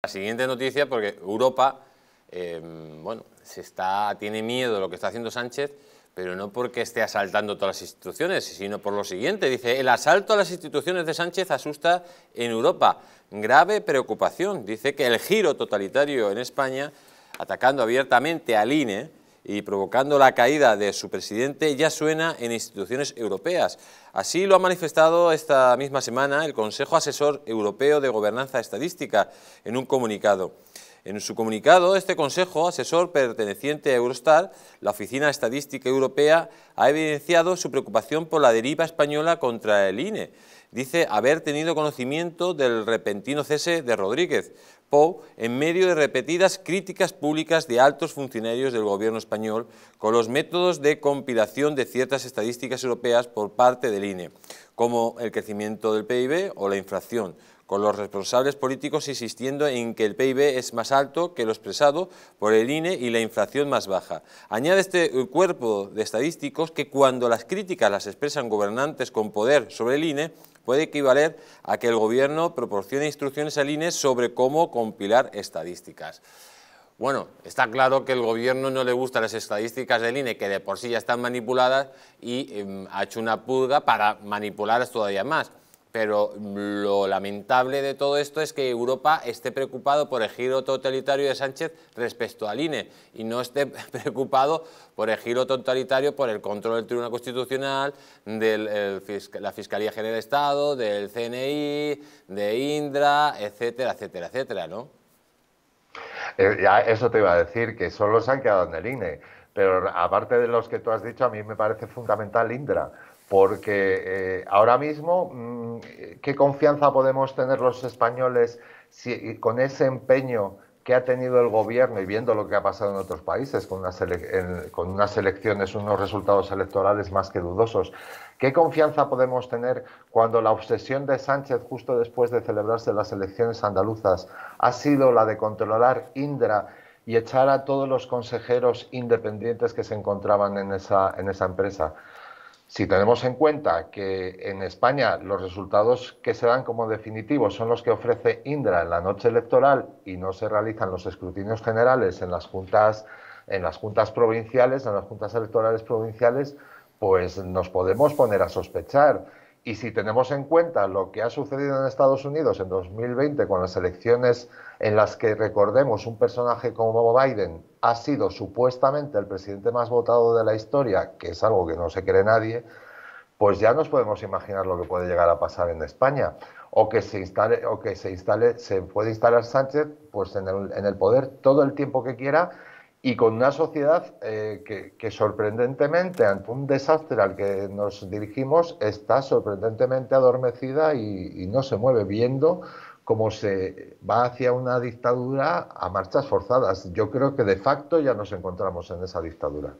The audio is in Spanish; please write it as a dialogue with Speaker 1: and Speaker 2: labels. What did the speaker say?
Speaker 1: La siguiente noticia, porque Europa em, bueno, se está, tiene miedo de lo que está haciendo Sánchez, pero no porque esté asaltando todas las instituciones, sino por lo siguiente. Dice, el asalto a las instituciones de Sánchez asusta en Europa. Grave preocupación. Dice que el giro totalitario en España, atacando abiertamente al INE, y provocando la caída de su presidente ya suena en instituciones europeas. Así lo ha manifestado esta misma semana el Consejo Asesor Europeo de Gobernanza Estadística en un comunicado. En su comunicado, este Consejo Asesor perteneciente a Eurostar, la Oficina Estadística Europea, ha evidenciado su preocupación por la deriva española contra el INE, Dice haber tenido conocimiento del repentino cese de Rodríguez Pou en medio de repetidas críticas públicas de altos funcionarios del gobierno español con los métodos de compilación de ciertas estadísticas europeas por parte del INE, como el crecimiento del PIB o la inflación, con los responsables políticos insistiendo en que el PIB es más alto que lo expresado por el INE y la inflación más baja. Añade este cuerpo de estadísticos que cuando las críticas las expresan gobernantes con poder sobre el INE, puede equivaler a que el Gobierno proporcione instrucciones al INE sobre cómo compilar estadísticas. Bueno, está claro que el gobierno no le gustan las estadísticas del INE, que de por sí ya están manipuladas, y em, ha hecho una purga para manipularlas todavía más. Pero lo lamentable de todo esto es que Europa esté preocupado por el giro totalitario de Sánchez respecto al INE y no esté preocupado por el giro totalitario, por el control del Tribunal Constitucional, de la Fiscalía General de Estado, del CNI, de Indra, etcétera, etcétera, etcétera, ¿no?
Speaker 2: Eh, eso te iba a decir, que solo se han quedado en el INE. Pero aparte de los que tú has dicho, a mí me parece fundamental Indra, porque eh, ahora mismo, mm, ¿qué confianza podemos tener los españoles con ese empeño que ha tenido el gobierno y viendo lo que ha pasado en otros países con unas, elecciones, unos resultados electorales más que dudosos? ¿Qué confianza podemos tener cuando la obsesión de Sánchez, justo después de celebrarse las elecciones andaluzas, ha sido la de controlar Indra y echar a todos los consejeros independientes que se encontraban en esa empresa? Si tenemos en cuenta que en España los resultados que se dan como definitivos son los que ofrece Indra en la noche electoral y no se realizan los escrutinios generales en las juntas, en las juntas provinciales, en las juntas electorales provinciales, pues nos podemos poner a sospechar. Y si tenemos en cuenta lo que ha sucedido en Estados Unidos en 2020 con las elecciones en las que recordemos un personaje como Biden ha sido supuestamente el presidente más votado de la historia, que es algo que no se cree nadie, pues ya nos podemos imaginar lo que puede llegar a pasar en España o que se instale o que se instale se puede instalar Sánchez pues en en el poder todo el tiempo que quiera y con una sociedad eh, que, sorprendentemente ante un desastre al que nos dirigimos está sorprendentemente adormecida y, y no se mueve viendo cómo se va hacia una dictadura a marchas forzadas. Yo creo que de facto ya nos encontramos en esa dictadura.